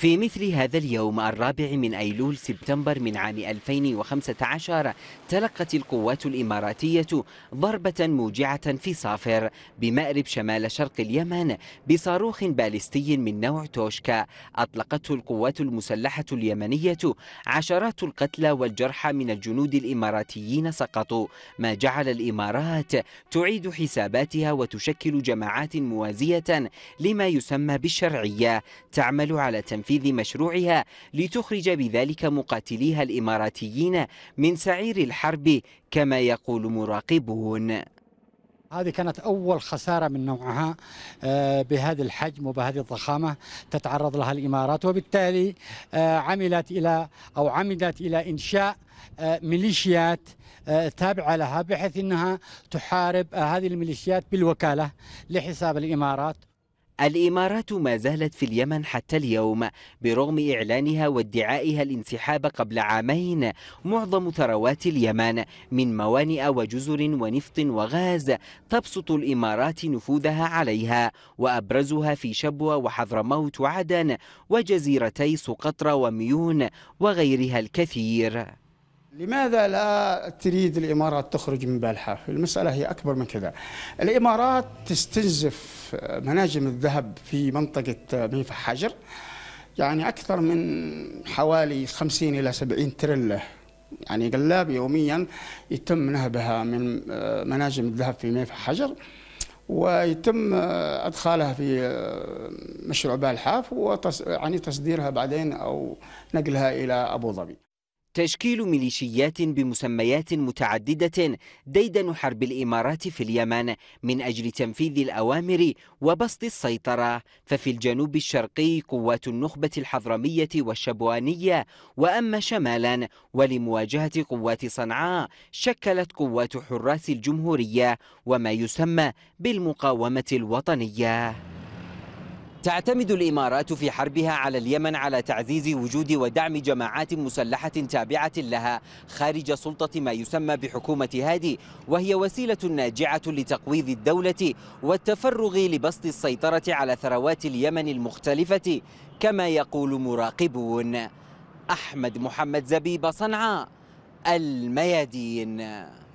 في مثل هذا اليوم الرابع من أيلول سبتمبر من عام 2015 تلقت القوات الإماراتية ضربة موجعة في صافر بمأرب شمال شرق اليمن بصاروخ باليستي من نوع توشكا أطلقته القوات المسلحة اليمنية عشرات القتلى والجرحى من الجنود الإماراتيين سقطوا ما جعل الإمارات تعيد حساباتها وتشكل جماعات موازية لما يسمى بالشرعية تعمل على تنفيذ تنفيذ مشروعها لتخرج بذلك مقاتليها الإماراتيين من سعير الحرب كما يقول مراقبون هذه كانت أول خسارة من نوعها آه، بهذا الحجم وبهذه الضخامة تتعرض لها الإمارات وبالتالي آه، عملت إلى أو عمدت إلى إنشاء آه، ميليشيات تابعة لها بحيث أنها تحارب هذه الميليشيات بالوكالة لحساب الإمارات الإمارات ما زالت في اليمن حتى اليوم برغم إعلانها وادعائها الانسحاب قبل عامين معظم ثروات اليمن من موانئ وجزر ونفط وغاز تبسط الإمارات نفوذها عليها وأبرزها في شبوة وحضرموت وعدن وجزيرتي سقطرى وميون وغيرها الكثير لماذا لا تريد الامارات تخرج من بالحه؟ المساله هي اكبر من كذا. الامارات تستنزف مناجم الذهب في منطقه ميفا حجر يعني اكثر من حوالي 50 الى 70 ترله يعني قلاب يوميا يتم نهبها من مناجم الذهب في ميفا حجر ويتم ادخالها في مشروع بالحاف وتص... يعني تصديرها بعدين او نقلها الى ابو ظبي تشكيل ميليشيات بمسميات متعددة ديدن حرب الإمارات في اليمن من أجل تنفيذ الأوامر وبسط السيطرة ففي الجنوب الشرقي قوات النخبة الحضرمية والشبوانية وأما شمالا ولمواجهة قوات صنعاء شكلت قوات حراس الجمهورية وما يسمى بالمقاومة الوطنية تعتمد الامارات في حربها على اليمن على تعزيز وجود ودعم جماعات مسلحه تابعه لها خارج سلطه ما يسمى بحكومه هادي وهي وسيله ناجعه لتقويض الدوله والتفرغ لبسط السيطره على ثروات اليمن المختلفه كما يقول مراقبون احمد محمد زبيب صنعاء الميادين